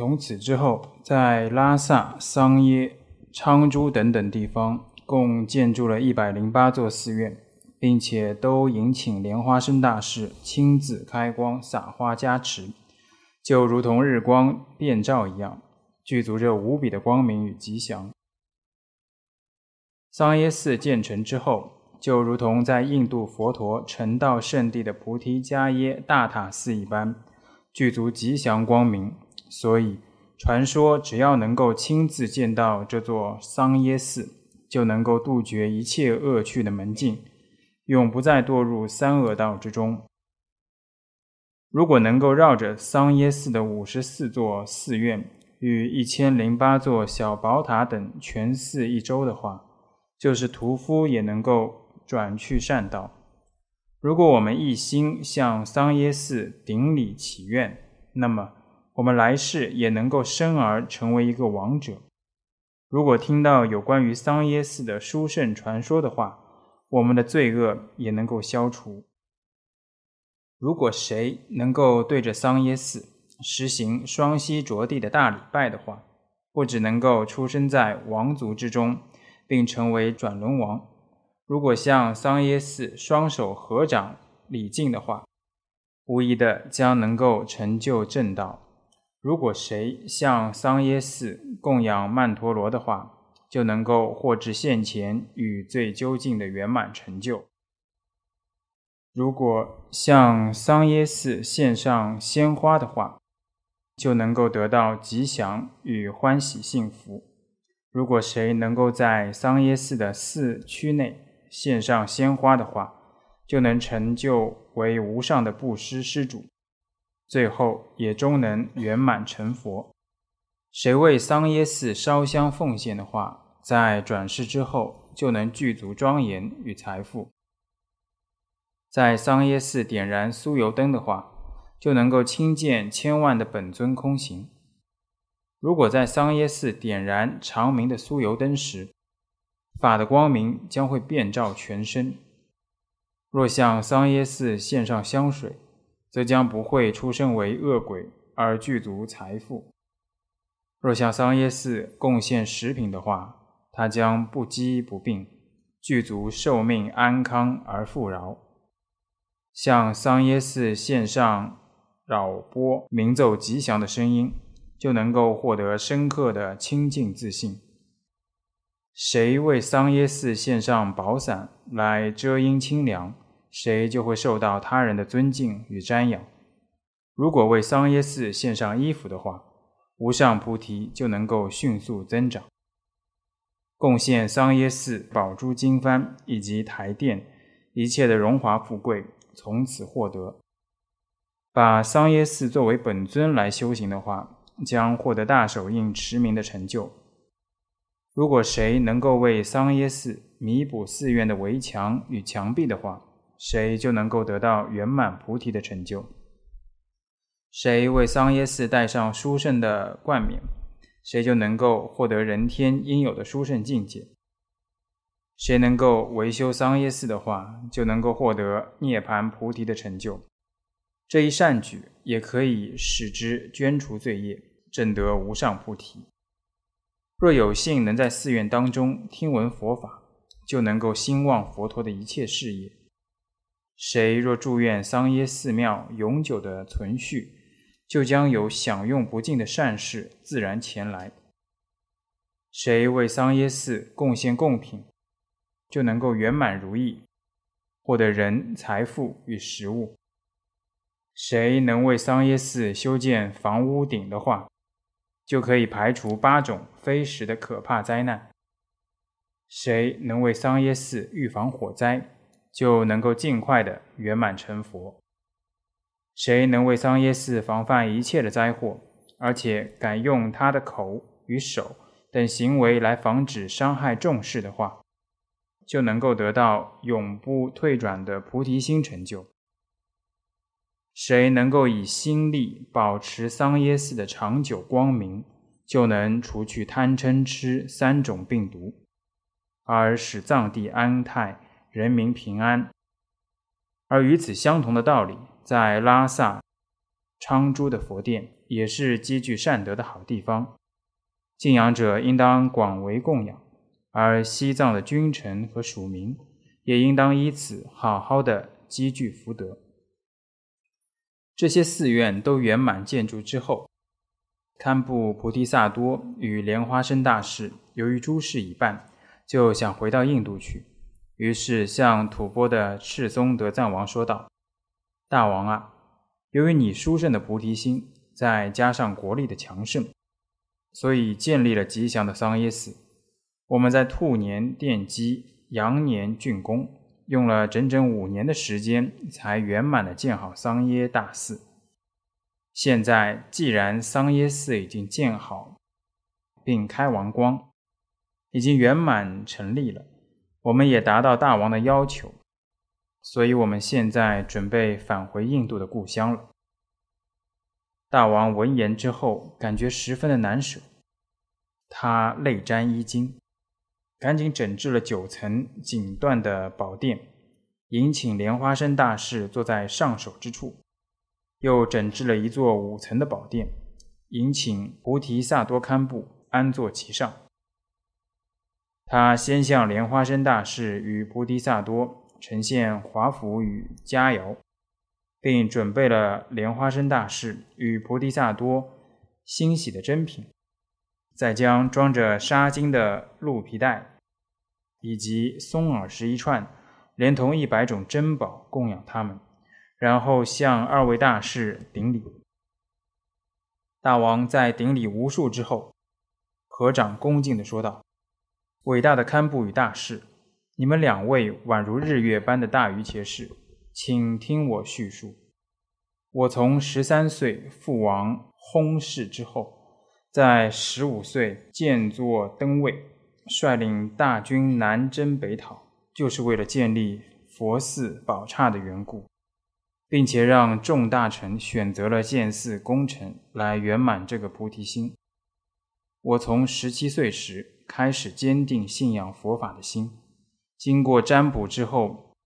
从此之后，在拉萨、桑耶、昌珠等等地方，共建筑了一百零八座寺院，并且都引请莲花生大师亲自开光、撒花加持，就如同日光遍照一样，具足着无比的光明与吉祥。桑耶寺建成之后，就如同在印度佛陀成道圣地的菩提伽耶大塔寺一般，具足吉祥光明。所以，传说只要能够亲自见到这座桑耶寺，就能够杜绝一切恶趣的门禁，永不再堕入三恶道之中。如果能够绕着桑耶寺的五十四座寺院与一千零八座小宝塔等全寺一周的话，就是屠夫也能够转去善道。如果我们一心向桑耶寺顶礼祈愿，那么。我们来世也能够生而成为一个王者。如果听到有关于桑耶寺的殊胜传说的话，我们的罪恶也能够消除。如果谁能够对着桑耶寺实行双膝着地的大礼拜的话，不只能够出生在王族之中，并成为转轮王。如果向桑耶寺双手合掌礼敬的话，无疑的将能够成就正道。如果谁向桑耶寺供养曼陀罗的话，就能够获至现前与最究竟的圆满成就；如果向桑耶寺献上鲜花的话，就能够得到吉祥与欢喜幸福；如果谁能够在桑耶寺的寺区内献上鲜花的话，就能成就为无上的布施施主。最后也终能圆满成佛。谁为桑耶寺烧香奉献的话，在转世之后就能具足庄严与财富。在桑耶寺点燃酥油灯的话，就能够亲见千万的本尊空行。如果在桑耶寺点燃长明的酥油灯时，法的光明将会遍照全身。若向桑耶寺献上香水。则将不会出生为恶鬼，而具足财富。若向桑耶寺贡献食品的话，他将不饥不病，具足寿命安康而富饶。向桑耶寺献上扰波鸣奏吉祥的声音，就能够获得深刻的清净自信。谁为桑耶寺献上宝伞来遮阴清凉？谁就会受到他人的尊敬与瞻仰。如果为桑耶寺献上衣服的话，无上菩提就能够迅速增长。贡献桑耶寺宝珠金幡以及台殿一切的荣华富贵，从此获得。把桑耶寺作为本尊来修行的话，将获得大手印驰名的成就。如果谁能够为桑耶寺弥补寺院的围墙与墙壁的话，谁就能够得到圆满菩提的成就？谁为桑耶寺戴上殊胜的冠冕，谁就能够获得人天应有的殊胜境界。谁能够维修桑耶寺的话，就能够获得涅槃菩提的成就。这一善举也可以使之捐除罪业，证得无上菩提。若有幸能在寺院当中听闻佛法，就能够兴旺佛陀的一切事业。谁若祝愿桑耶寺庙永久的存续，就将有享用不尽的善事自然前来。谁为桑耶寺贡献贡品，就能够圆满如意，获得人财富与食物。谁能为桑耶寺修建房屋顶的话，就可以排除八种飞石的可怕灾难。谁能为桑耶寺预防火灾？就能够尽快的圆满成佛。谁能为桑耶寺防范一切的灾祸，而且敢用他的口与手等行为来防止伤害众事的话，就能够得到永不退转的菩提心成就。谁能够以心力保持桑耶寺的长久光明，就能除去贪嗔痴三种病毒，而使藏地安泰。人民平安，而与此相同的道理，在拉萨、昌珠的佛殿也是积聚善德的好地方，敬仰者应当广为供养，而西藏的君臣和属民也应当以此好好的积聚福德。这些寺院都圆满建筑之后，堪布菩提萨多与莲花生大士由于诸事已办，就想回到印度去。于是向吐蕃的赤松德赞王说道：“大王啊，由于你殊胜的菩提心，再加上国力的强盛，所以建立了吉祥的桑耶寺。我们在兔年奠基，羊年竣工，用了整整五年的时间，才圆满的建好桑耶大寺。现在既然桑耶寺已经建好，并开王光，已经圆满成立了。”我们也达到大王的要求，所以我们现在准备返回印度的故乡了。大王闻言之后，感觉十分的难舍，他泪沾衣襟，赶紧整治了九层锦缎的宝殿，迎请莲花生大士坐在上首之处，又整治了一座五层的宝殿，迎请菩提萨多堪布安坐其上。他先向莲花生大士与菩提萨多呈现华服与佳肴，并准备了莲花生大士与菩提萨多欣喜的珍品，再将装着纱巾的鹿皮袋以及松耳石一串，连同一百种珍宝供养他们，然后向二位大士顶礼。大王在顶礼无数之后，合掌恭敬地说道。伟大的堪布与大士，你们两位宛如日月般的大鱼且士，请听我叙述。我从十三岁父王薨逝之后，在十五岁建座登位，率领大军南征北讨，就是为了建立佛寺宝刹的缘故，并且让众大臣选择了建寺功臣来圆满这个菩提心。我从十七岁时。开始坚定信仰佛法的心。经过占卜之后，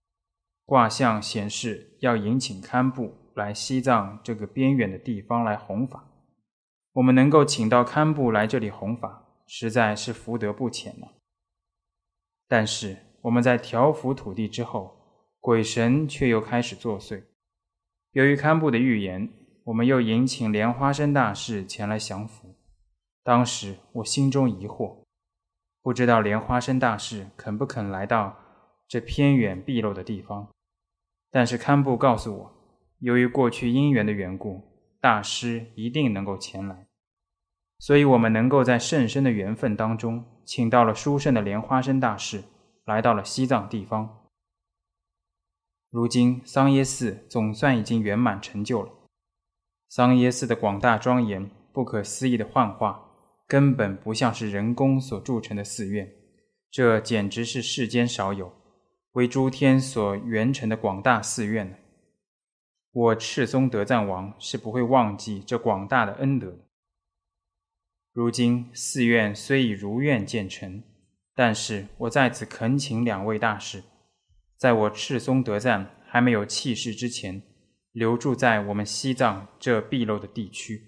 卦象显示要引请堪布来西藏这个边远的地方来弘法。我们能够请到堪布来这里弘法，实在是福德不浅呐。但是我们在调伏土地之后，鬼神却又开始作祟。由于堪布的预言，我们又引请莲花生大师前来降伏。当时我心中疑惑。不知道莲花生大师肯不肯来到这偏远闭落的地方，但是堪布告诉我，由于过去因缘的缘故，大师一定能够前来，所以我们能够在甚深的缘分当中，请到了殊胜的莲花生大师来到了西藏地方。如今桑耶寺总算已经圆满成就了，桑耶寺的广大庄严，不可思议的幻化。根本不像是人工所筑成的寺院，这简直是世间少有，为诸天所圆成的广大寺院呢。我赤松德赞王是不会忘记这广大的恩德的。如今寺院虽已如愿建成，但是我在此恳请两位大师，在我赤松德赞还没有弃世之前，留住在我们西藏这闭漏的地区，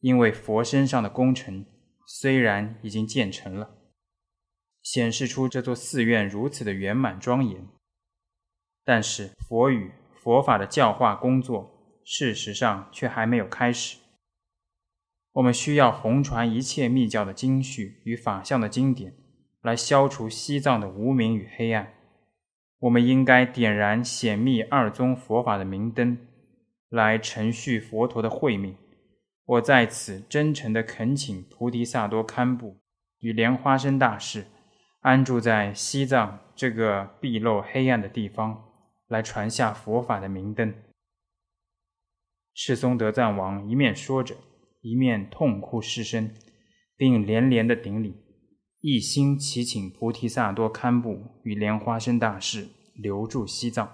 因为佛身上的功臣。虽然已经建成了，显示出这座寺院如此的圆满庄严，但是佛语佛法的教化工作，事实上却还没有开始。我们需要弘传一切密教的经序与法相的经典，来消除西藏的无明与黑暗。我们应该点燃显密二宗佛法的明灯，来承续佛陀的慧命。我在此真诚地恳请菩提萨多堪布与莲花生大士安住在西藏这个闭露黑暗的地方，来传下佛法的明灯。世松德赞王一面说着，一面痛哭失声，并连连的顶礼，一心祈请菩提萨多堪布与莲花生大士留住西藏。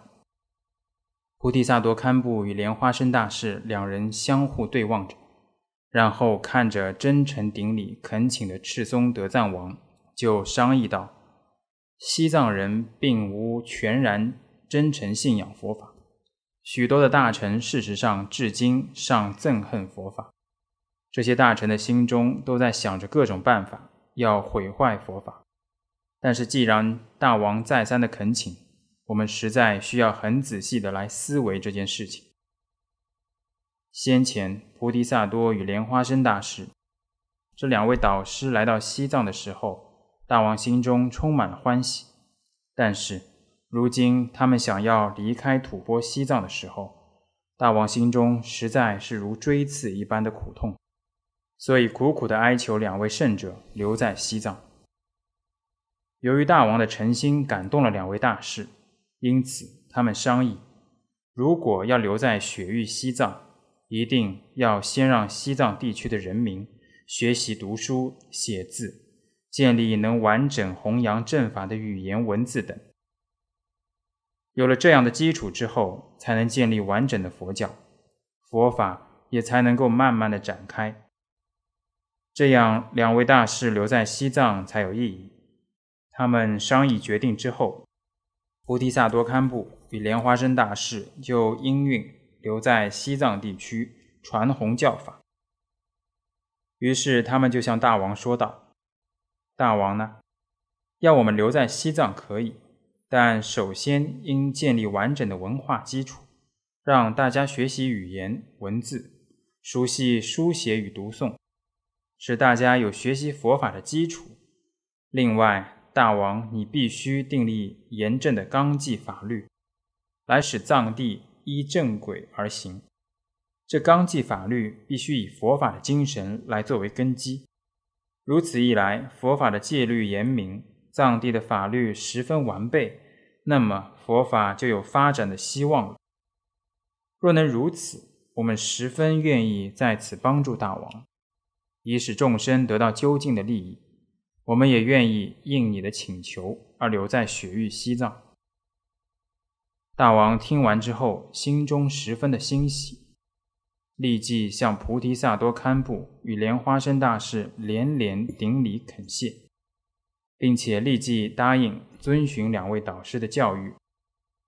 菩提萨多堪布与莲花生大士两人相互对望着。然后看着真诚顶礼恳请的赤松德赞王，就商议道：“西藏人并无全然真诚信仰佛法，许多的大臣事实上至今尚憎恨佛法。这些大臣的心中都在想着各种办法要毁坏佛法。但是既然大王再三的恳请，我们实在需要很仔细的来思维这件事情。”先前菩提萨多与莲花生大师这两位导师来到西藏的时候，大王心中充满了欢喜；但是如今他们想要离开吐蕃西藏的时候，大王心中实在是如锥刺一般的苦痛，所以苦苦的哀求两位圣者留在西藏。由于大王的诚心感动了两位大师，因此他们商议，如果要留在雪域西藏。一定要先让西藏地区的人民学习读书写字，建立能完整弘扬正法的语言文字等。有了这样的基础之后，才能建立完整的佛教，佛法也才能够慢慢的展开。这样两位大师留在西藏才有意义。他们商议决定之后，菩提萨多堪布与莲花生大师就应允。留在西藏地区传弘教法，于是他们就向大王说道：“大王呢，要我们留在西藏可以，但首先应建立完整的文化基础，让大家学习语言文字，熟悉书写与读诵，使大家有学习佛法的基础。另外，大王你必须订立严正的纲纪法律，来使藏地。”依正轨而行，这纲纪法律必须以佛法的精神来作为根基。如此一来，佛法的戒律严明，藏地的法律十分完备，那么佛法就有发展的希望了。若能如此，我们十分愿意在此帮助大王，以使众生得到究竟的利益。我们也愿意应你的请求而留在雪域西藏。大王听完之后，心中十分的欣喜，立即向菩提萨多堪布与莲花生大士连连顶礼恳谢，并且立即答应遵循两位导师的教育，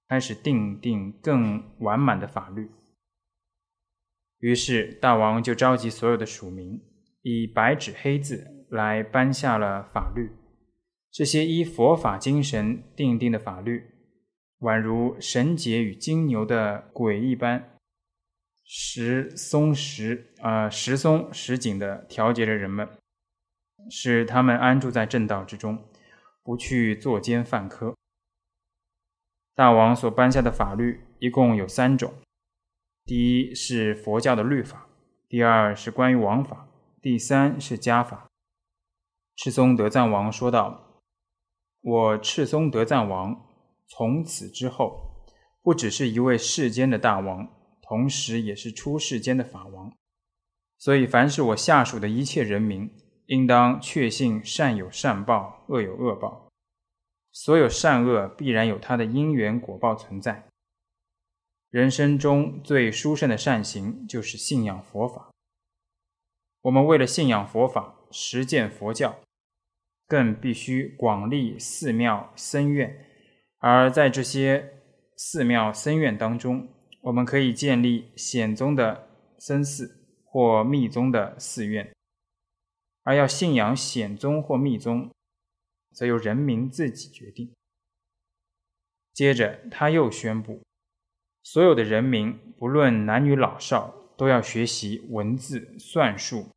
开始定定更完满的法律。于是，大王就召集所有的署名，以白纸黑字来颁下了法律。这些依佛法精神定定的法律。宛如神杰与金牛的鬼一般，石松石啊石松石井的调节着人们，使他们安住在正道之中，不去作奸犯科。大王所颁下的法律一共有三种，第一是佛教的律法，第二是关于王法，第三是家法。赤松德赞王说道：“我赤松德赞王。”从此之后，不只是一位世间的大王，同时也是出世间的法王。所以，凡是我下属的一切人民，应当确信善有善报，恶有恶报。所有善恶必然有它的因缘果报存在。人生中最殊胜的善行，就是信仰佛法。我们为了信仰佛法、实践佛教，更必须广立寺庙、僧院。而在这些寺庙僧院当中，我们可以建立显宗的僧寺或密宗的寺院，而要信仰显宗或密宗，则由人民自己决定。接着，他又宣布，所有的人民不论男女老少，都要学习文字算术，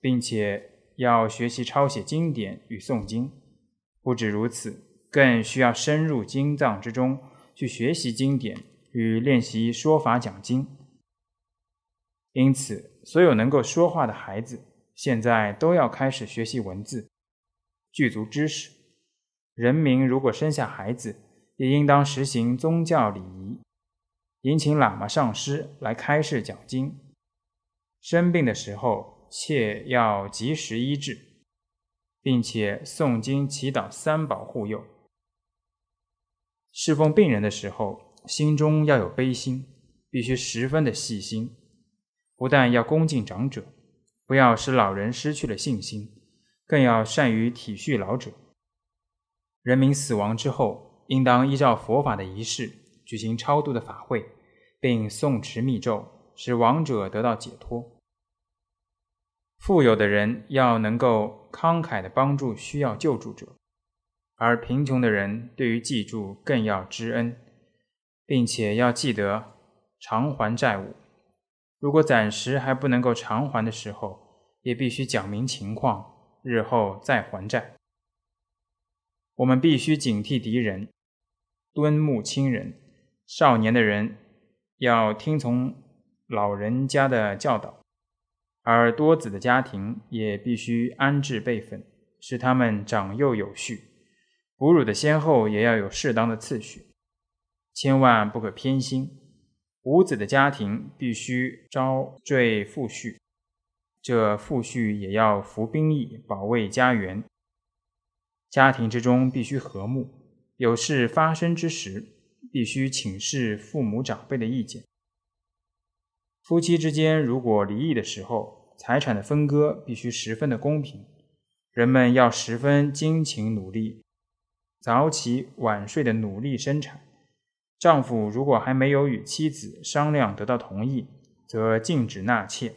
并且要学习抄写经典与诵经。不止如此。更需要深入经藏之中去学习经典与练习说法讲经。因此，所有能够说话的孩子，现在都要开始学习文字、具足知识。人民如果生下孩子，也应当实行宗教礼仪，引请喇嘛上师来开示讲经。生病的时候，切要及时医治，并且诵经祈祷三宝护佑。侍奉病人的时候，心中要有悲心，必须十分的细心。不但要恭敬长者，不要使老人失去了信心，更要善于体恤老者。人民死亡之后，应当依照佛法的仪式举行超度的法会，并诵持密咒，使亡者得到解脱。富有的人要能够慷慨的帮助需要救助者。而贫穷的人，对于记住更要知恩，并且要记得偿还债务。如果暂时还不能够偿还的时候，也必须讲明情况，日后再还债。我们必须警惕敌人，敦睦亲人。少年的人要听从老人家的教导，而多子的家庭也必须安置辈分，使他们长幼有序。哺乳的先后也要有适当的次序，千万不可偏心。无子的家庭必须招赘父婿，这父婿也要服兵役，保卫家园。家庭之中必须和睦，有事发生之时，必须请示父母长辈的意见。夫妻之间如果离异的时候，财产的分割必须十分的公平。人们要十分辛勤努力。早起晚睡的努力生产，丈夫如果还没有与妻子商量得到同意，则禁止纳妾。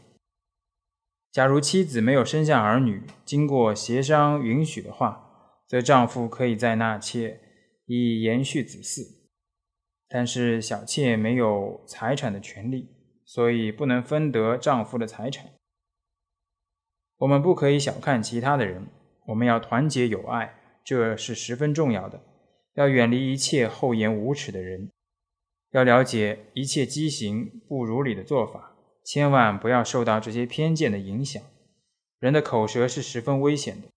假如妻子没有生下儿女，经过协商允许的话，则丈夫可以在纳妾以延续子嗣。但是小妾没有财产的权利，所以不能分得丈夫的财产。我们不可以小看其他的人，我们要团结友爱。这是十分重要的，要远离一切厚颜无耻的人，要了解一切畸形、不如理的做法，千万不要受到这些偏见的影响。人的口舌是十分危险的，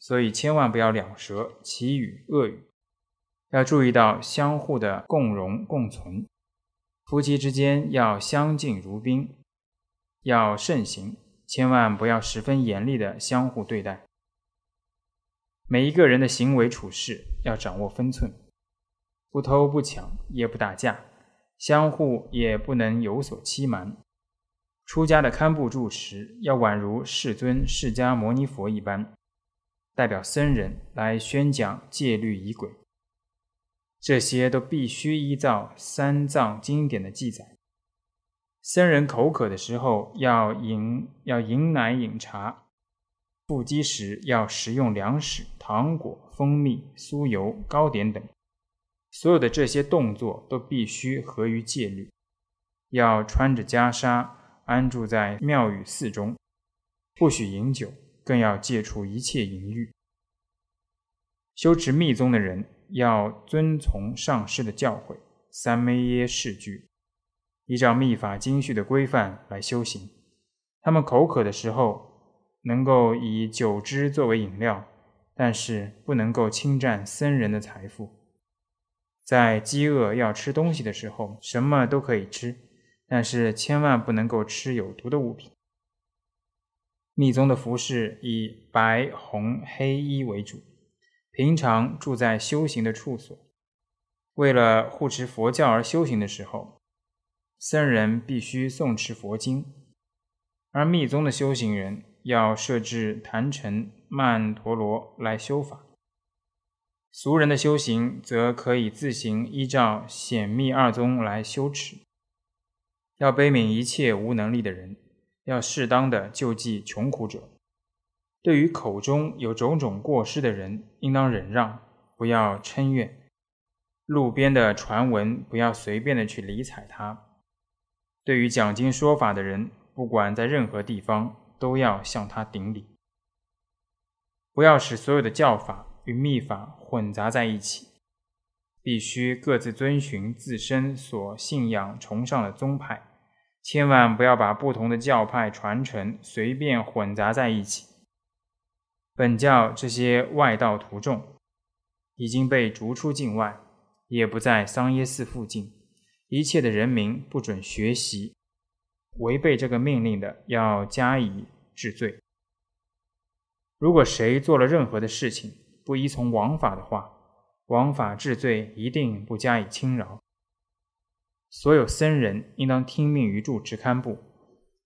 所以千万不要两舌、绮语、恶语。要注意到相互的共荣共存，夫妻之间要相敬如宾，要慎行，千万不要十分严厉的相互对待。每一个人的行为处事要掌握分寸，不偷不抢，也不打架，相互也不能有所欺瞒。出家的堪布住持要宛如世尊释迦牟尼佛一般，代表僧人来宣讲戒律仪轨，这些都必须依照三藏经典的记载。僧人口渴的时候要饮要饮奶饮茶，腹饥时要食用粮食。糖果、蜂蜜、酥油、糕点等，所有的这些动作都必须合于戒律。要穿着袈裟，安住在庙宇寺中，不许饮酒，更要戒除一切淫欲。修持密宗的人要遵从上师的教诲，三昧耶誓句，依照密法经序的规范来修行。他们口渴的时候，能够以酒汁作为饮料。但是不能够侵占僧人的财富。在饥饿要吃东西的时候，什么都可以吃，但是千万不能够吃有毒的物品。密宗的服饰以白、红、黑衣为主。平常住在修行的处所，为了护持佛教而修行的时候，僧人必须诵持佛经。而密宗的修行人要设置坛城。曼陀罗来修法，俗人的修行则可以自行依照显密二宗来修持。要悲悯一切无能力的人，要适当的救济穷苦者。对于口中有种种过失的人，应当忍让，不要嗔怨。路边的传闻，不要随便的去理睬他。对于讲经说法的人，不管在任何地方，都要向他顶礼。不要使所有的教法与秘法混杂在一起，必须各自遵循自身所信仰、崇尚的宗派，千万不要把不同的教派传承随便混杂在一起。本教这些外道徒众已经被逐出境外，也不在桑耶寺附近，一切的人民不准学习，违背这个命令的要加以治罪。如果谁做了任何的事情不依从王法的话，王法治罪一定不加以轻饶。所有僧人应当听命于住持堪布，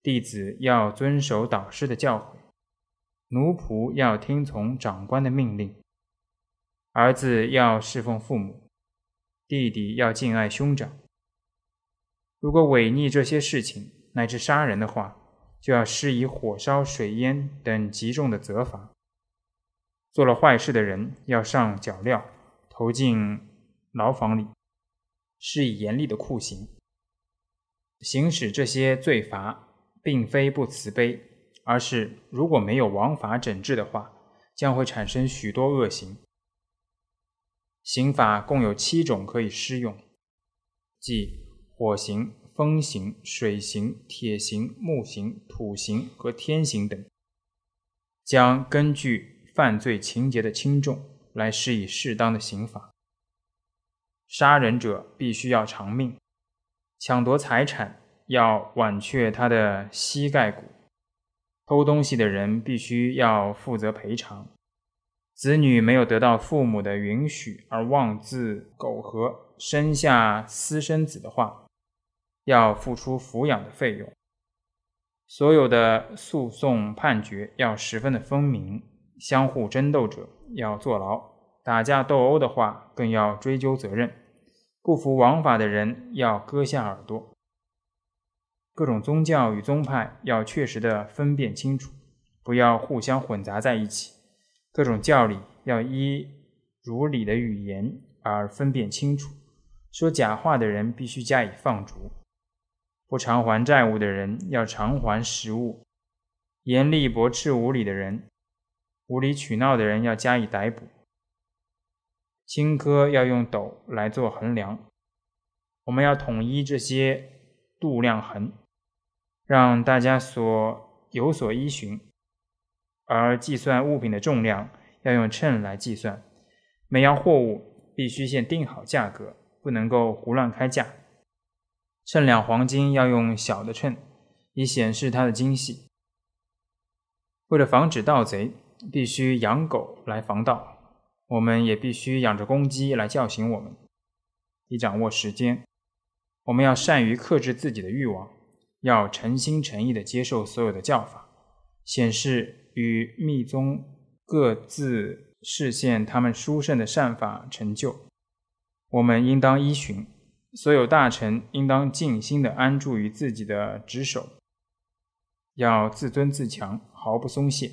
弟子要遵守导师的教诲，奴仆要听从长官的命令，儿子要侍奉父母，弟弟要敬爱兄长。如果违逆这些事情乃至杀人的话，就要施以火烧、水淹等极重的责罚。做了坏事的人要上脚镣，投进牢房里，施以严厉的酷刑。行使这些罪罚，并非不慈悲，而是如果没有王法整治的话，将会产生许多恶行。刑法共有七种可以适用，即火刑。风刑、水刑、铁刑、木刑、土刑和天刑等，将根据犯罪情节的轻重来施以适当的刑罚。杀人者必须要偿命，抢夺财产要剜却他的膝盖骨，偷东西的人必须要负责赔偿。子女没有得到父母的允许而妄自苟合，生下私生子的话。要付出抚养的费用。所有的诉讼判决要十分的分明，相互争斗者要坐牢，打架斗殴的话更要追究责任。不服王法的人要割下耳朵。各种宗教与宗派要确实的分辨清楚，不要互相混杂在一起。各种教理要依儒理的语言而分辨清楚。说假话的人必须加以放逐。不偿还债务的人要偿还实物，严厉驳斥无理的人，无理取闹的人要加以逮捕。青稞要用斗来做衡量，我们要统一这些度量衡，让大家所有所依循。而计算物品的重量要用秤来计算，每样货物必须先定好价格，不能够胡乱开价。称量黄金要用小的秤，以显示它的精细。为了防止盗贼，必须养狗来防盗。我们也必须养着公鸡来叫醒我们，以掌握时间。我们要善于克制自己的欲望，要诚心诚意地接受所有的教法，显示与密宗各自示现他们殊胜的善法成就。我们应当依循。所有大臣应当尽心的安住于自己的职守，要自尊自强，毫不松懈。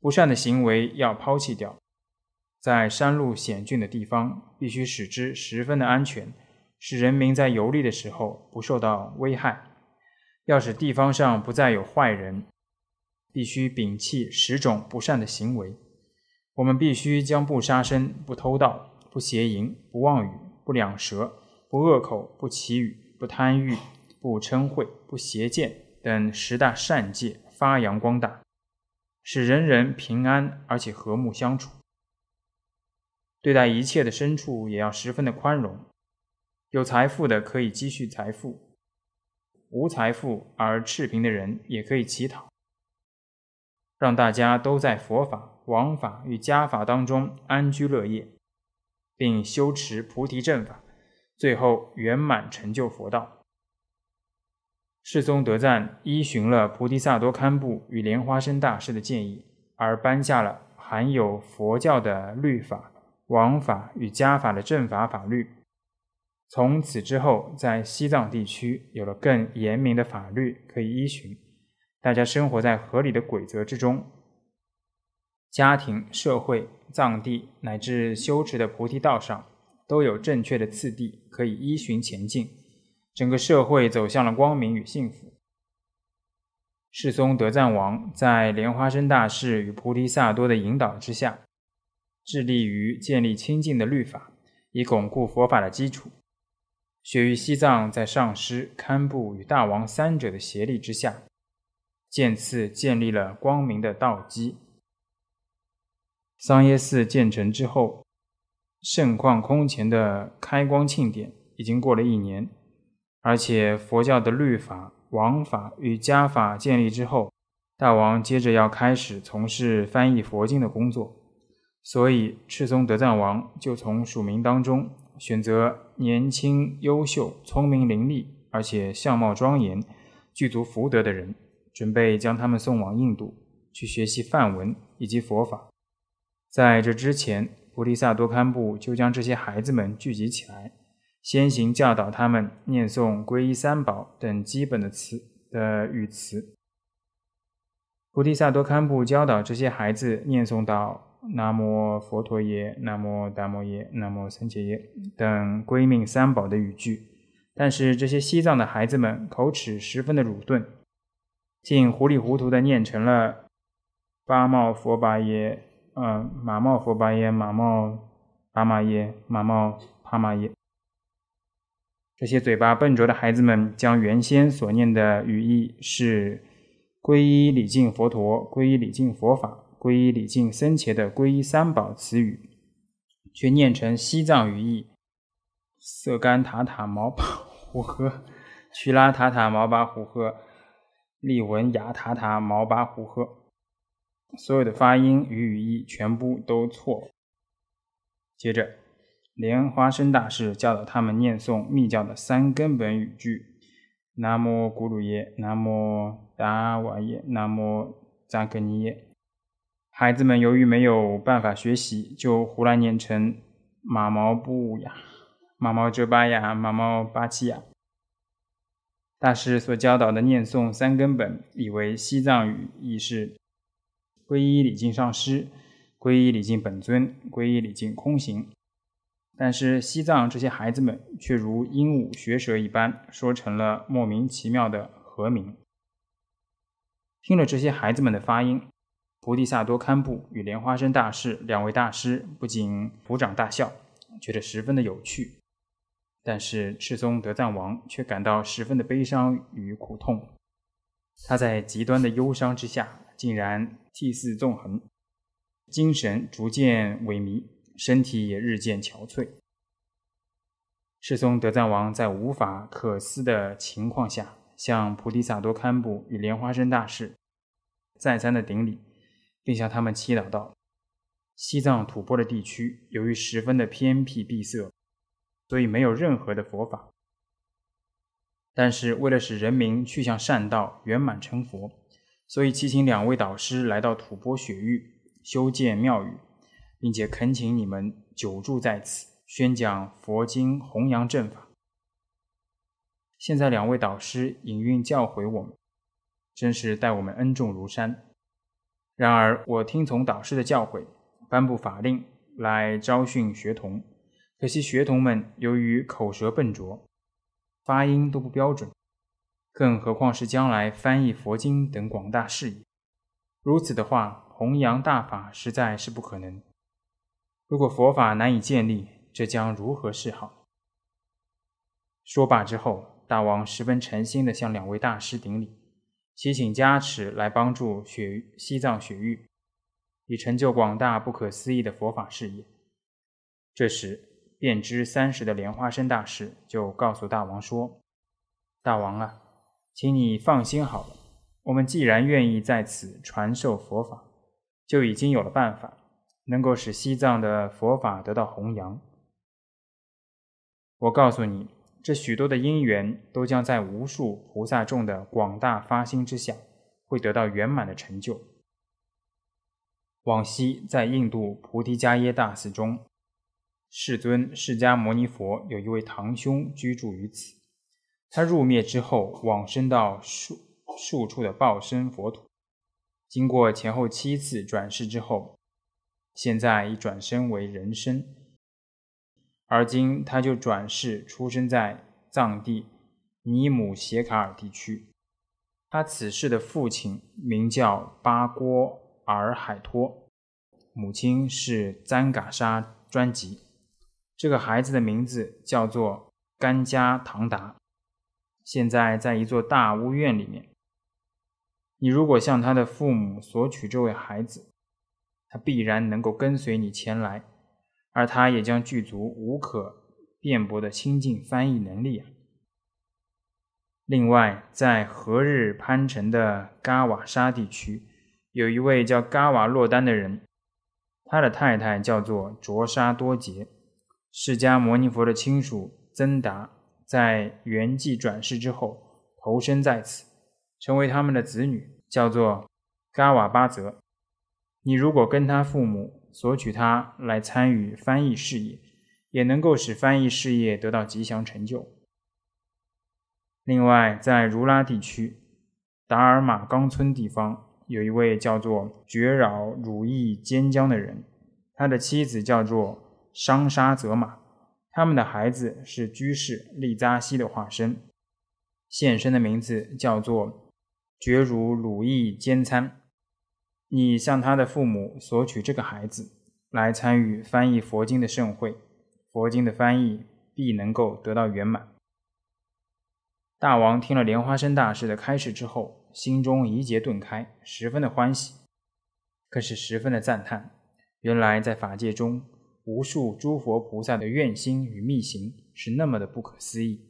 不善的行为要抛弃掉。在山路险峻的地方，必须使之十分的安全，使人民在游历的时候不受到危害。要使地方上不再有坏人，必须摒弃十种不善的行为。我们必须将不杀生、不偷盗、不邪淫、不妄语、不两舌。不恶口、不绮语、不贪欲、不嗔恚、不邪见等十大善戒发扬光大，使人人平安而且和睦相处。对待一切的牲畜也要十分的宽容。有财富的可以积蓄财富，无财富而赤贫的人也可以乞讨，让大家都在佛法、王法与家法当中安居乐业，并修持菩提正法。最后圆满成就佛道。世宗德赞依循了菩提萨多堪布与莲花生大师的建议，而颁下了含有佛教的律法、王法与家法的正法法律。从此之后，在西藏地区有了更严明的法律可以依循，大家生活在合理的规则之中。家庭、社会、藏地乃至修持的菩提道上。都有正确的次第，可以依循前进，整个社会走向了光明与幸福。世宗德赞王在莲花生大师与菩提萨多的引导之下，致力于建立清净的律法，以巩固佛法的基础。雪域西藏在上师堪布与大王三者的协力之下，渐次建立了光明的道基。桑耶寺建成之后。盛况空前的开光庆典已经过了一年，而且佛教的律法、王法与家法建立之后，大王接着要开始从事翻译佛经的工作，所以赤松德赞王就从署名当中选择年轻、优秀、聪明伶俐，而且相貌庄严、具足福德的人，准备将他们送往印度去学习梵文以及佛法，在这之前。菩提萨多堪布就将这些孩子们聚集起来，先行教导他们念诵皈依三宝等基本的词的语词。菩提萨多堪布教导这些孩子念诵到“南无佛陀耶，南无达摩耶，南无僧伽耶”等归命三宝的语句，但是这些西藏的孩子们口齿十分的鲁钝，竟糊里糊涂的念成了“八茂佛八耶”。嗯，马茂佛巴耶，马茂阿玛耶，马茂帕玛耶，这些嘴巴笨拙的孩子们，将原先所念的语义是“皈依礼敬佛陀，皈依礼敬佛法，皈依礼敬僧伽”的皈依三宝词语，却念成西藏语义：色甘塔塔毛巴胡呵，曲拉塔塔毛巴胡呵，利文雅塔塔毛巴胡呵。所有的发音与语义全部都错。接着，莲花生大师教导他们念诵密教的三根本语句：南无古鲁耶，南无达瓦耶，南无扎格尼耶。孩子们由于没有办法学习，就胡乱念成马毛布呀，马毛遮巴呀，马毛巴七呀。大师所教导的念诵三根本，以为西藏语意是。皈依礼敬上师，皈依礼敬本尊，皈依礼敬空行。但是西藏这些孩子们却如鹦鹉学舌一般，说成了莫名其妙的和名。听了这些孩子们的发音，菩提萨多堪布与莲花生大师两位大师不仅鼓掌大笑，觉得十分的有趣。但是赤松德赞王却感到十分的悲伤与苦痛，他在极端的忧伤之下。竟然涕泗纵横，精神逐渐萎靡，身体也日渐憔悴。世宗德赞王在无法可思的情况下，向菩提萨多堪布与莲花生大师再三的顶礼，并向他们祈祷道：“西藏吐蕃的地区由于十分的偏僻闭塞，所以没有任何的佛法。但是为了使人民去向善道圆满成佛。”所以，祈请两位导师来到吐蕃雪域修建庙宇，并且恳请你们久住在此，宣讲佛经，弘扬正法。现在，两位导师引运教诲我们，真是待我们恩重如山。然而，我听从导师的教诲，颁布法令来招训学童，可惜学童们由于口舌笨拙，发音都不标准。更何况是将来翻译佛经等广大事业，如此的话，弘扬大法实在是不可能。如果佛法难以建立，这将如何是好？说罢之后，大王十分诚心地向两位大师顶礼，祈请加持来帮助雪西藏雪域，以成就广大不可思议的佛法事业。这时，便知三十的莲花生大师就告诉大王说：“大王啊！”请你放心好了，我们既然愿意在此传授佛法，就已经有了办法，能够使西藏的佛法得到弘扬。我告诉你，这许多的因缘都将在无数菩萨众的广大发心之下，会得到圆满的成就。往昔在印度菩提伽耶大寺中，世尊释迦牟尼佛有一位堂兄居住于此。他入灭之后，往生到数数处的报身佛土，经过前后七次转世之后，现在已转生为人身。而今他就转世出生在藏地尼姆斜卡尔地区，他此世的父亲名叫巴郭尔海托，母亲是赞嘎沙专辑。这个孩子的名字叫做甘加唐达。现在在一座大屋院里面，你如果向他的父母索取这位孩子，他必然能够跟随你前来，而他也将具足无可辩驳的清净翻译能力啊。另外，在何日潘城的嘎瓦沙地区，有一位叫嘎瓦洛丹的人，他的太太叫做卓沙多杰，释迦牟尼佛的亲属曾达。在圆寂转世之后，投身在此，成为他们的子女，叫做嘎瓦巴泽。你如果跟他父母索取他来参与翻译事业，也能够使翻译事业得到吉祥成就。另外，在如拉地区达尔玛冈村地方，有一位叫做觉饶如意坚江的人，他的妻子叫做商沙泽玛。他们的孩子是居士利扎西的化身，现身的名字叫做觉如鲁益坚参。你向他的父母索取这个孩子，来参与翻译佛经的盛会，佛经的翻译必能够得到圆满。大王听了莲花生大师的开示之后，心中疑结顿开，十分的欢喜，更是十分的赞叹。原来在法界中。无数诸佛菩萨的愿心与密行是那么的不可思议，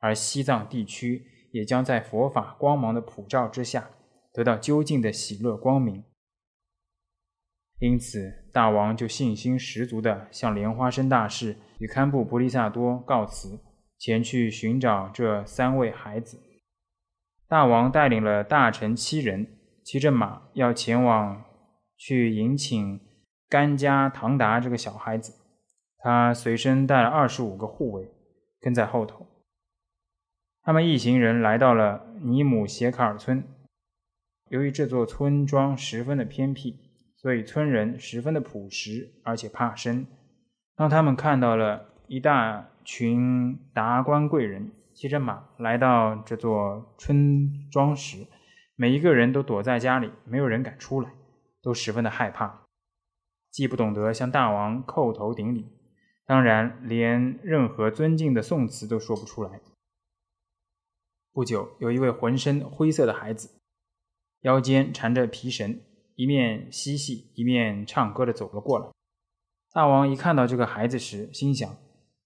而西藏地区也将在佛法光芒的普照之下得到究竟的喜乐光明。因此，大王就信心十足地向莲花生大师与堪布布利萨多告辞，前去寻找这三位孩子。大王带领了大臣七人，骑着马要前往去迎请。甘加唐达这个小孩子，他随身带了二十五个护卫，跟在后头。他们一行人来到了尼姆斜卡尔村。由于这座村庄十分的偏僻，所以村人十分的朴实，而且怕生。当他们看到了一大群达官贵人骑着马来到这座村庄时，每一个人都躲在家里，没有人敢出来，都十分的害怕。既不懂得向大王叩头顶礼，当然连任何尊敬的宋词都说不出来。不久，有一位浑身灰色的孩子，腰间缠着皮绳，一面嬉戏一面唱歌的走了过来。大王一看到这个孩子时，心想：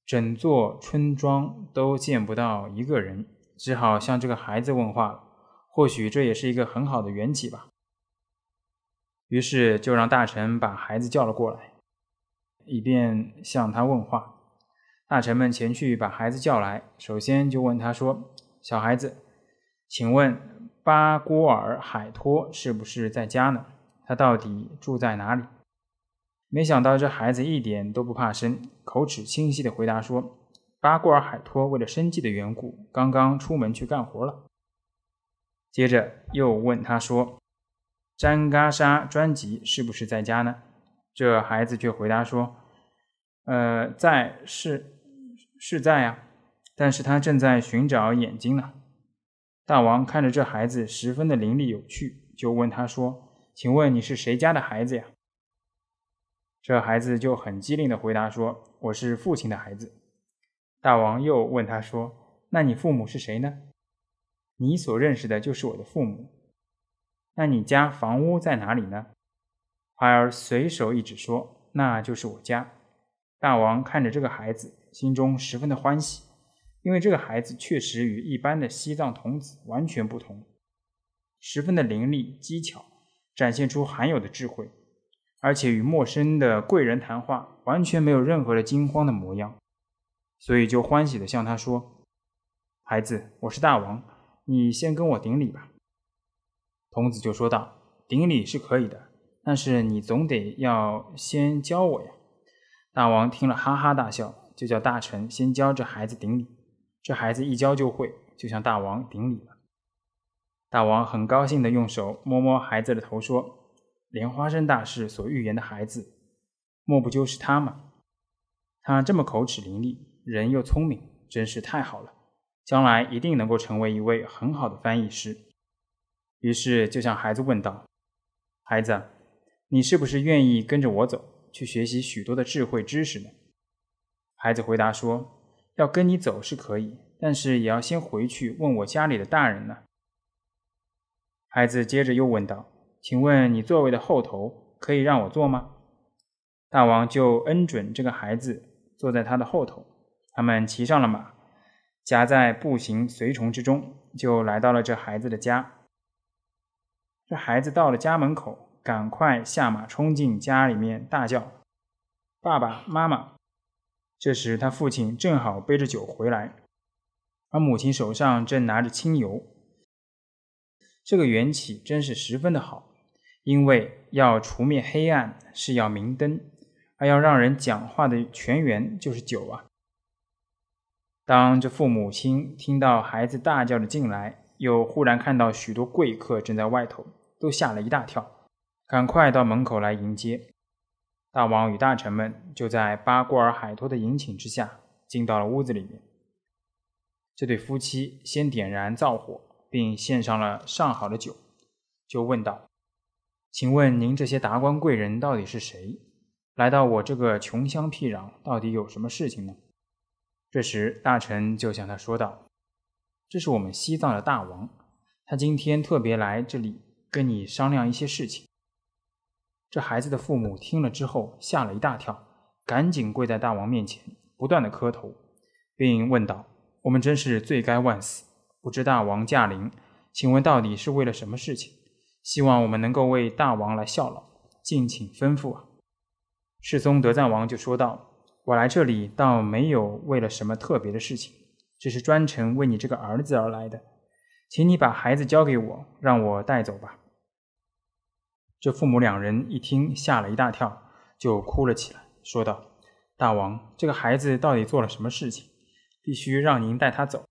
整座村庄都见不到一个人，只好向这个孩子问话了。或许这也是一个很好的缘起吧。于是就让大臣把孩子叫了过来，以便向他问话。大臣们前去把孩子叫来，首先就问他说：“小孩子，请问巴郭尔海托是不是在家呢？他到底住在哪里？”没想到这孩子一点都不怕生，口齿清晰地回答说：“巴郭尔海托为了生计的缘故，刚刚出门去干活了。”接着又问他说。詹嘎莎专辑是不是在家呢？这孩子却回答说：“呃，在是是在呀，但是他正在寻找眼睛呢。”大王看着这孩子十分的伶俐有趣，就问他说：“请问你是谁家的孩子呀？”这孩子就很机灵的回答说：“我是父亲的孩子。”大王又问他说：“那你父母是谁呢？”你所认识的就是我的父母。那你家房屋在哪里呢？孩儿随手一指说：“那就是我家。”大王看着这个孩子，心中十分的欢喜，因为这个孩子确实与一般的西藏童子完全不同，十分的伶俐机巧，展现出罕有的智慧，而且与陌生的贵人谈话，完全没有任何的惊慌的模样，所以就欢喜的向他说：“孩子，我是大王，你先跟我顶礼吧。”孔子就说道：“顶礼是可以的，但是你总得要先教我呀。”大王听了哈哈大笑，就叫大臣先教这孩子顶礼。这孩子一教就会，就向大王顶礼了。大王很高兴的用手摸摸孩子的头，说：“莲花生大师所预言的孩子，莫不就是他吗？他这么口齿伶俐，人又聪明，真是太好了，将来一定能够成为一位很好的翻译师。”于是就向孩子问道：“孩子，你是不是愿意跟着我走去学习许多的智慧知识呢？”孩子回答说：“要跟你走是可以，但是也要先回去问我家里的大人呢。”孩子接着又问道：“请问你座位的后头可以让我坐吗？”大王就恩准这个孩子坐在他的后头。他们骑上了马，夹在步行随从之中，就来到了这孩子的家。这孩子到了家门口，赶快下马冲进家里面，大叫：“爸爸妈妈！”这时他父亲正好背着酒回来，而母亲手上正拿着清油。这个缘起真是十分的好，因为要除灭黑暗是要明灯，而要让人讲话的泉源就是酒啊。当这父母亲听到孩子大叫着进来。又忽然看到许多贵客正在外头，都吓了一大跳，赶快到门口来迎接。大王与大臣们就在巴古尔海托的引请之下，进到了屋子里面。这对夫妻先点燃灶火，并献上了上好的酒，就问道：“请问您这些达官贵人到底是谁？来到我这个穷乡僻壤，到底有什么事情呢？”这时，大臣就向他说道。这是我们西藏的大王，他今天特别来这里跟你商量一些事情。这孩子的父母听了之后吓了一大跳，赶紧跪在大王面前，不断的磕头，并问道：“我们真是罪该万死，不知大王驾临，请问到底是为了什么事情？希望我们能够为大王来效劳，敬请吩咐啊！”世宗德赞王就说道：“我来这里倒没有为了什么特别的事情。”这是专程为你这个儿子而来的，请你把孩子交给我，让我带走吧。这父母两人一听，吓了一大跳，就哭了起来，说道：“大王，这个孩子到底做了什么事情？必须让您带他走。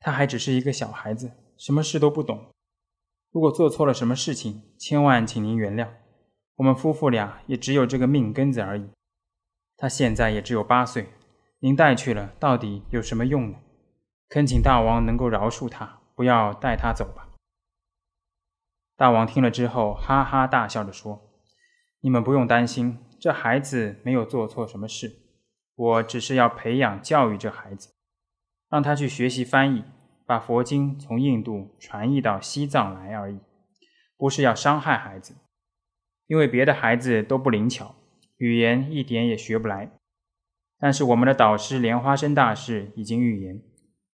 他还只是一个小孩子，什么事都不懂。如果做错了什么事情，千万请您原谅。我们夫妇俩也只有这个命根子而已。他现在也只有八岁。”您带去了，到底有什么用呢？恳请大王能够饶恕他，不要带他走吧。大王听了之后，哈哈大笑着说：“你们不用担心，这孩子没有做错什么事。我只是要培养教育这孩子，让他去学习翻译，把佛经从印度传译到西藏来而已，不是要伤害孩子。因为别的孩子都不灵巧，语言一点也学不来。”但是我们的导师莲花生大师已经预言，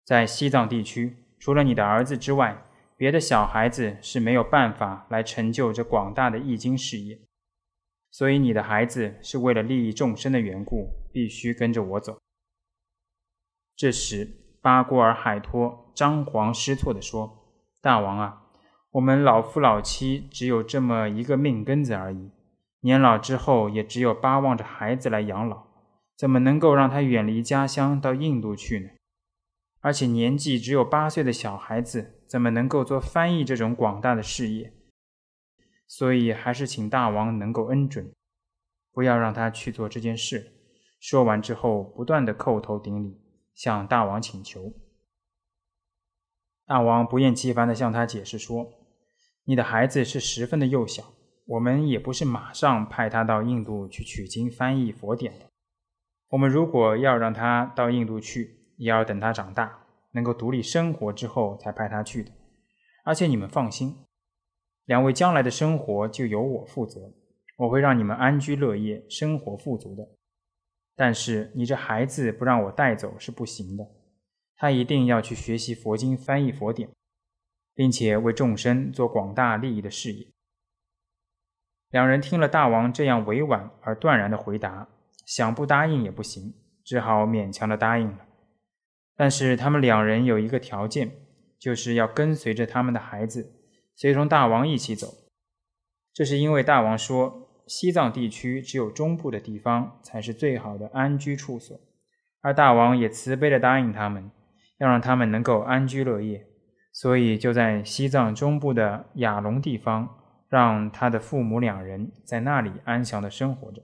在西藏地区，除了你的儿子之外，别的小孩子是没有办法来成就这广大的易经事业。所以你的孩子是为了利益众生的缘故，必须跟着我走。这时，巴郭尔海托张皇失措地说：“大王啊，我们老夫老妻只有这么一个命根子而已，年老之后也只有巴望着孩子来养老。”怎么能够让他远离家乡到印度去呢？而且年纪只有八岁的小孩子，怎么能够做翻译这种广大的事业？所以还是请大王能够恩准，不要让他去做这件事。说完之后，不断的叩头顶礼，向大王请求。大王不厌其烦的向他解释说：“你的孩子是十分的幼小，我们也不是马上派他到印度去取经翻译佛典的。”我们如果要让他到印度去，也要等他长大，能够独立生活之后才派他去的。而且你们放心，两位将来的生活就由我负责，我会让你们安居乐业，生活富足的。但是你这孩子不让我带走是不行的，他一定要去学习佛经，翻译佛典，并且为众生做广大利益的事业。两人听了大王这样委婉而断然的回答。想不答应也不行，只好勉强的答应了。但是他们两人有一个条件，就是要跟随着他们的孩子，随同大王一起走。这是因为大王说，西藏地区只有中部的地方才是最好的安居处所，而大王也慈悲的答应他们，要让他们能够安居乐业，所以就在西藏中部的雅隆地方，让他的父母两人在那里安详的生活着。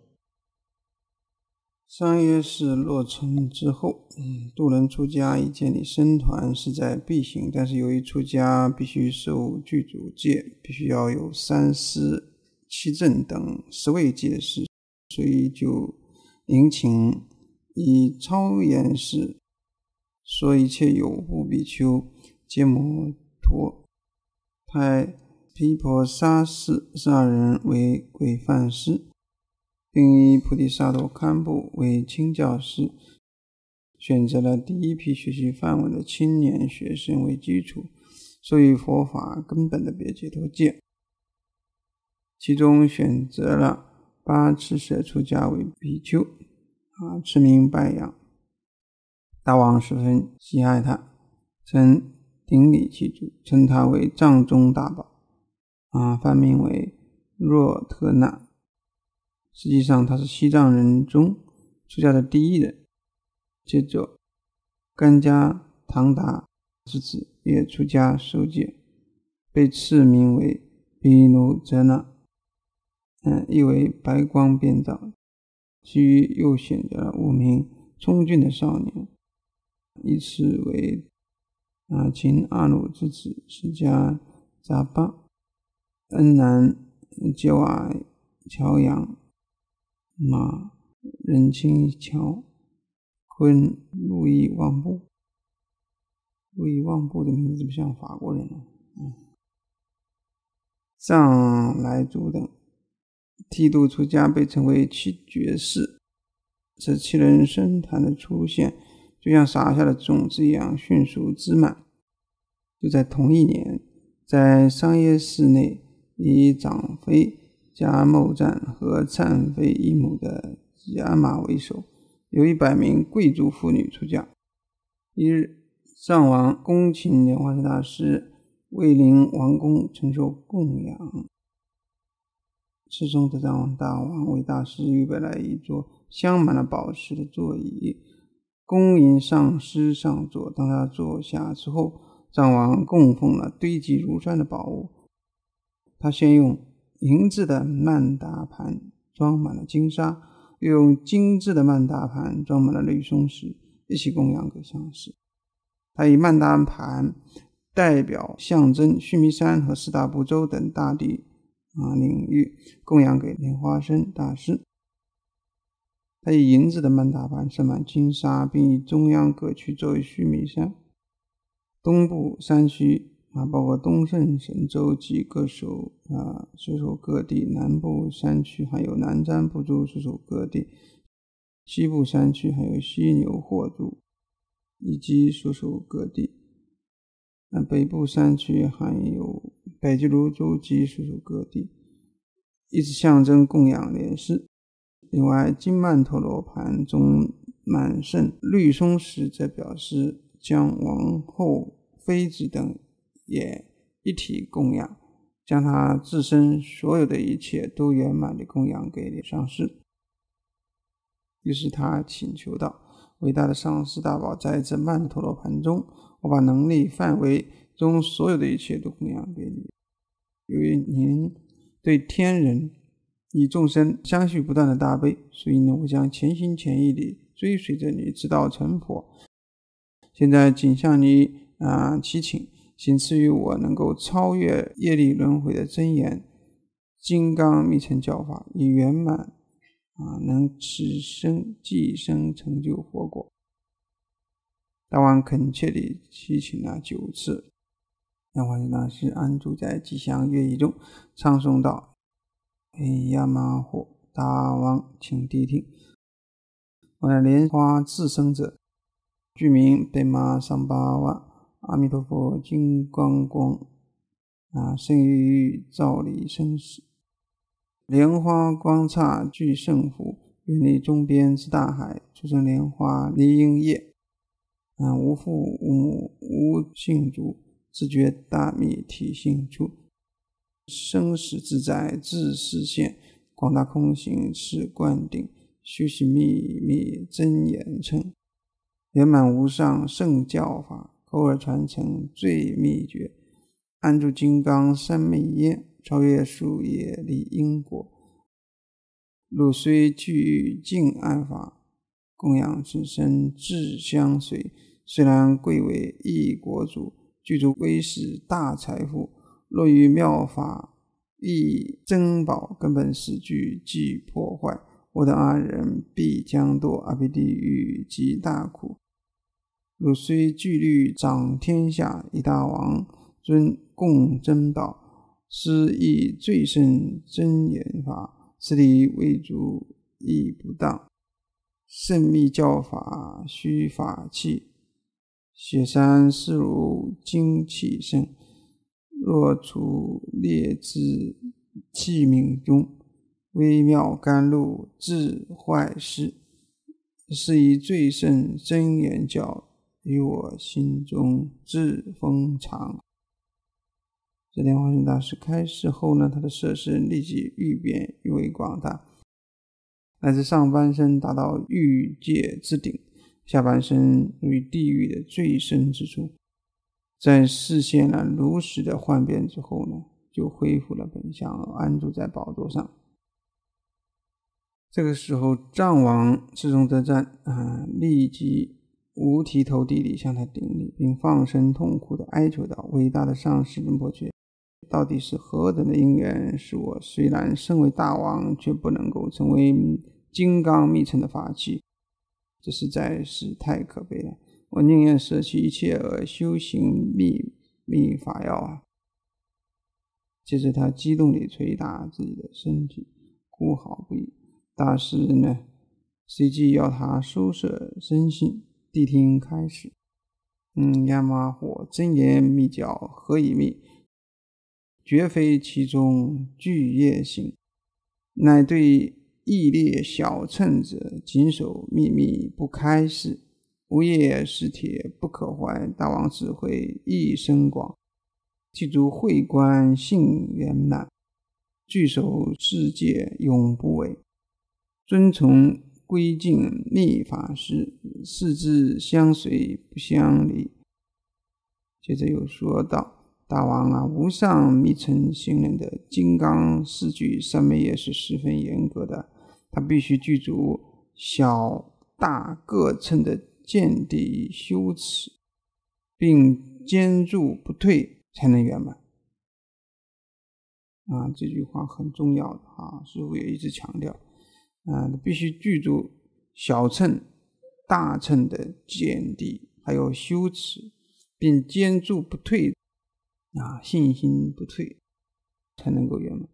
商业是落成之后，渡人出家以建立僧团是在必行，但是由于出家必须受具足戒，必须要有三思、七证等十位戒师，所以就迎请以超言是说一切有不比丘揭摩陀、拍毗婆沙师二人为规范师。并以菩提萨埵堪布为清教师，选择了第一批学习梵文的青年学生为基础，授予佛法根本的别解脱戒。其中选择了八次舍出家为比丘，啊，持名拜仰，大王十分喜爱他，曾顶礼其主，称他为藏中大宝，啊，法名为若特那。实际上他是西藏人中出家的第一人。接着，甘加唐达之子也出家受戒，被赐名为毕努泽那，嗯，意为白光遍照。其余又选择了五名聪俊的少年，依次为啊，秦阿鲁之子释迦扎巴、恩南杰瓦乔扬。马仁清、乔昆、路易·旺布、路易·旺布的名字怎么像法国人？嗯，藏莱族等剃度出家，被称为七绝士。这七人深坛的出现，就像撒下的种子一样，迅速滋满。就在同一年，在商业寺内，以长飞。加茂赞和赞妃一母的加马为首，有一百名贵族妇女出嫁。一日，藏王恭请莲花大师莅临王宫，承受供养。侍中的藏王大王为大师预备了一座镶满了宝石的座椅，恭迎上师上座。当他坐下之后，藏王供奉了堆积如山的宝物。他先用。银质的曼达盘装满了金沙，又用精致的曼达盘装满了绿松石，一起供养给上师。他以曼达盘代表象征须弥山和四大部洲等大地啊领域，供养给莲花生大师。他以银质的曼达盘盛满金沙，并以中央各区作为须弥山东部山区。啊，包括东胜神州及各属啊，所属各地南部山区，还有南瞻部族所属各地；西部山区还有犀牛霍族以及所属各地；那北部山区还有北极卢州及所属各地。一直象征供养莲师。另外，金曼陀罗盘中满胜绿松石，则表示将王后、妃子等。也一体供养，将他自身所有的一切都圆满的供养给上师。于是他请求道：“伟大的上师大宝，在这曼陀罗盘中，我把能力范围中所有的一切都供养给你。由于您对天人与众生相续不断的大悲，所以呢，我将全心全意地追随着你，直到成佛。现在仅向你啊祈请。”仅次于我能够超越业力轮回的真言金刚密乘教法，以圆满啊能此生即生成就佛果。大王恳切的祈请了九次，那我金大师安住在吉祥乐意中，唱诵道：“哎呀，马虎大王，请谛听，我莲花自生者，具名贝玛桑巴瓦。”阿弥陀佛，金光光啊，生于照理生死，莲花光刹具胜福，远离中边之大海，出生莲花离英业，啊，无父无母无性主，自觉大密体性处，生死自在自实现，广大空行是灌顶，修习秘密真言称，圆满无上圣教法。后而传承最秘诀，安住金刚三昧耶，超越树叶的因果。汝虽具净暗法，供养自身自相随，虽然贵为一国主，具足威势大财富，若于妙法亦珍宝，根本失去即破坏，我等二人必将堕阿鼻地狱极大苦。汝虽具律掌天下一大王尊共真道，施亦最胜真言法，此理未足亦不当。甚密教法须法器，雪山势如精气盛，若出劣质器皿中，微妙甘露致坏事，是以最胜真言教。于我心中自封长。这莲花圣大师开示后呢，他的色身立即愈变愈为广大，乃至上半身达到欲界之顶，下半身入于地狱的最深之处。在视线呢如实的幻变之后呢，就恢复了本相，安住在宝座上。这个时候，藏王世宗德赞啊，立即。无地投地地向他顶礼，并放声痛哭地哀求道：“伟大的上师仁伯爵，到底是何等的因缘，使我虽然身为大王，却不能够成为金刚密乘的法器？这实在是太可悲了！我宁愿舍弃一切而修行秘密法要。”接着，他激动地捶打自己的身体，哭嚎不已。大师呢，随即要他收摄身心。谛听开始。嗯，阿玛火真言密教何以密？绝非其中具业行，乃对意列小乘者谨守秘密不开示。无业是铁不可坏，大王智慧一生广，剃足慧观性圆满，聚守世界永不违，遵从。归敬密法师，四字相随不相离。接着又说道：“大王啊，无上密乘行人的金刚四句三昧也是十分严格的，他必须具足小大各乘的见地修持，并坚住不退，才能圆满。啊，这句话很重要的啊，师傅也一直强调。”啊，必须具足小乘、大乘的见地，还有修持，并坚住不退，啊，信心不退，才能够圆满。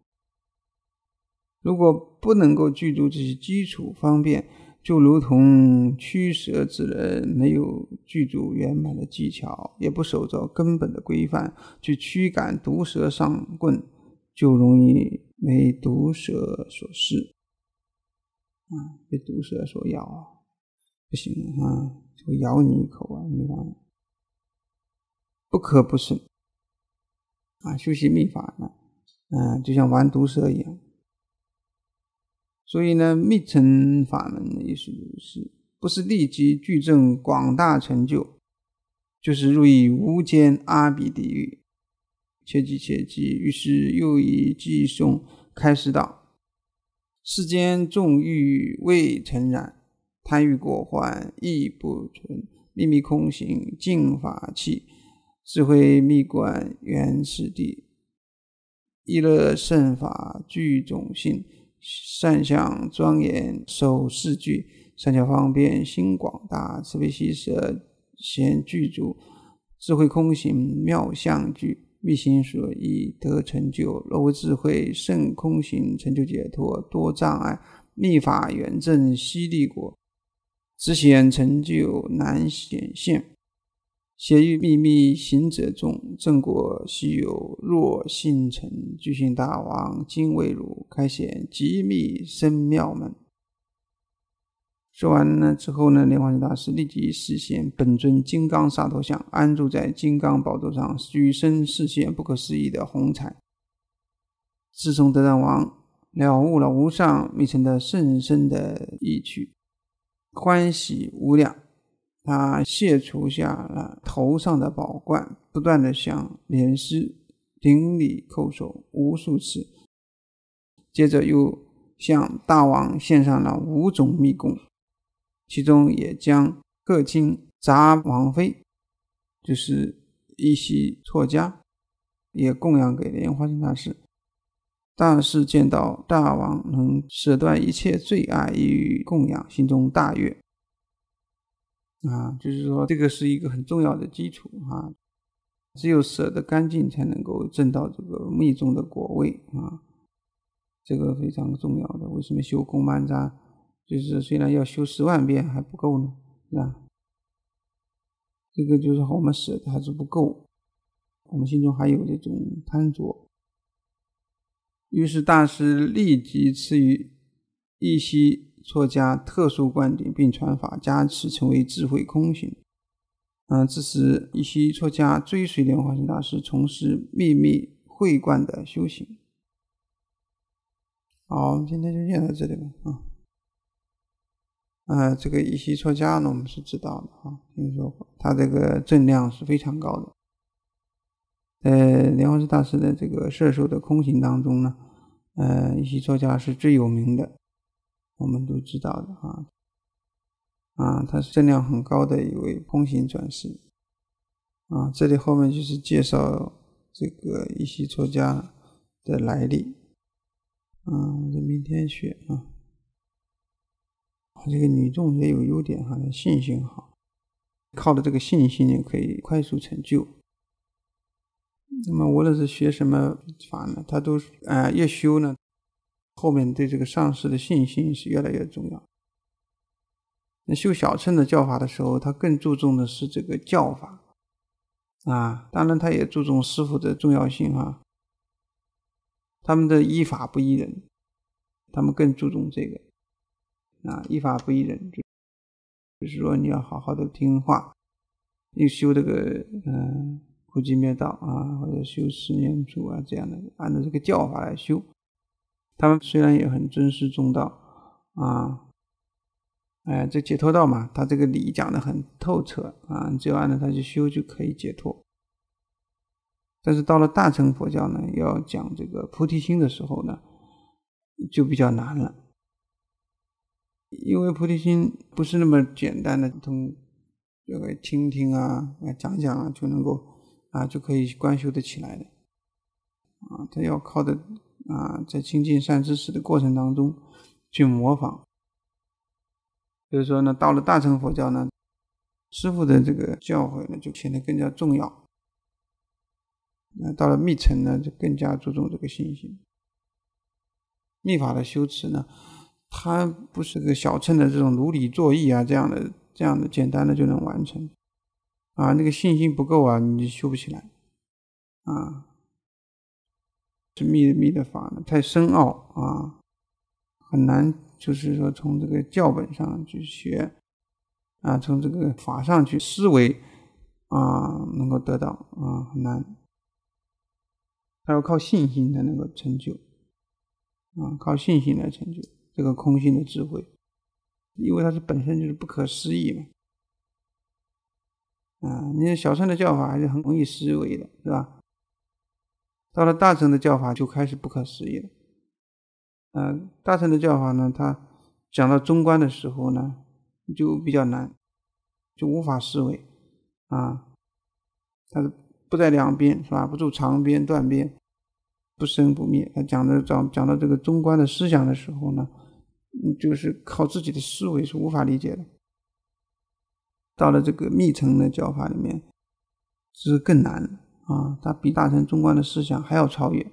如果不能够具足这些基础方便，就如同驱蛇之人没有具足圆满的技巧，也不守着根本的规范去驱赶毒蛇上棍，就容易为毒蛇所噬。啊，被毒蛇所咬，不行啊！就咬你一口啊！你了，不可不慎啊！修习秘法呢，嗯，就像玩毒蛇一样。所以呢，密乘法门也是如是，不是立即具证广大成就，就是入于无间阿鼻地狱。切记切记！于是又以寄送开始道。世间众欲未曾染，贪欲过患亦不存。秘密空行净法器，智慧密观原始地。依乐圣法具种性，善相庄严受世具。善巧方便心广大，慈悲喜舍贤具足。智慧空行妙相具。密行所以得成就，若智慧胜空行，成就解脱多障碍。密法圆正悉利国，只显成就难显现。邪欲秘密行者众，正果悉有若心成。具星大王金卫汝开显极密深妙门。说完呢之后呢，莲花生大师立即示现本尊金刚萨埵像，安住在金刚宝座上，举身示现不可思议的红彩。自从德赞王了悟了无上密乘的甚深的义趣，欢喜无量，他卸除下了头上的宝冠，不断的向莲师顶礼叩首无数次。接着又向大王献上了五种密供。其中也将各亲杂王妃，就是一些错家，也供养给莲花圣大师。大师见到大王能舍断一切最爱与供养，心中大悦。啊，就是说这个是一个很重要的基础啊，只有舍得干净，才能够证到这个密宗的果位啊，这个非常重要的。为什么修公曼章？就是虽然要修十万遍还不够呢，是吧？这个就是我们舍的还是不够，我们心中还有这种贪着。于是大师立即赐予一西错家特殊观点，并传法加持，成为智慧空行。嗯，致使一西错家追随莲花行大师，从事秘密会观的修行。好，今天就念到这里吧，啊。啊，这个一席作家呢，我们是知道的啊，听说过，他这个证量是非常高的。呃，莲花寺大师的这个射手的空行当中呢，呃，一席作家是最有名的，我们都知道的啊，啊，他证量很高的一位空行转世。啊，这里后面就是介绍这个一席作家的来历。啊，我的明天学啊。这个女众也有优点哈，信心好，靠着这个信心呢，可以快速成就。那么无论是学什么法呢，他都啊，越修呢，后面对这个上师的信心是越来越重要。那修小乘的教法的时候，他更注重的是这个教法啊，当然他也注重师傅的重要性哈。他们的依法不依人，他们更注重这个。啊，依法不依人，就是说你要好好的听话，又修这个嗯苦集灭道啊，或者修十念处啊这样的，按照这个教法来修。他们虽然也很尊师重道啊，哎，这解脱道嘛，他这个理讲的很透彻啊，你只要按照他去修就可以解脱。但是到了大乘佛教呢，要讲这个菩提心的时候呢，就比较难了。因为菩提心不是那么简单的，通这个听听啊、讲讲啊就能够啊就可以观修的起来的啊，他要靠的啊，在亲近善知识的过程当中去模仿。所以说呢，到了大乘佛教呢，师傅的这个教诲呢就显得更加重要。那到了密城呢，就更加注重这个信心。密法的修持呢。它不是个小秤的这种如履作意啊，这样的、这样的简单的就能完成，啊，那个信心不够啊，你就修不起来，啊，是密密的法呢，太深奥啊，很难，就是说从这个教本上去学，啊，从这个法上去思维，啊，能够得到啊，很难，还要靠信心才能够成就，啊，靠信心来成就。这个空性的智慧，因为它是本身就是不可思议嘛，啊，你看小乘的教法还是很容易思维的，是吧？到了大乘的教法就开始不可思议了，啊，大乘的教法呢，它讲到中观的时候呢，就比较难，就无法思维，啊，它是不在两边是吧？不住长边断边，不生不灭。它讲的讲讲到这个中观的思想的时候呢。嗯，就是靠自己的思维是无法理解的。到了这个密乘的教法里面，是更难啊，它比大乘中观的思想还要超越，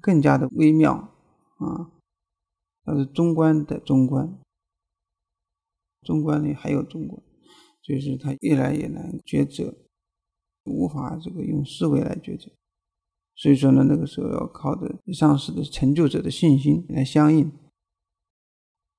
更加的微妙啊。它是中观的中观，中观里还有中观，就是它越来越难抉择，无法这个用思维来抉择。所以说呢，那个时候要靠的上师的成就者的信心来相应。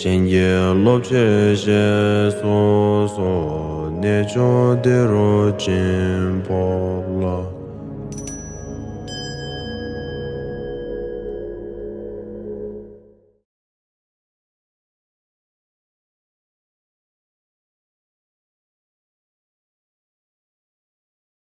ཚཚང བྱིས བྱེ che བྱེ so དེ བྱེ དེ དེ དེ དེ དེ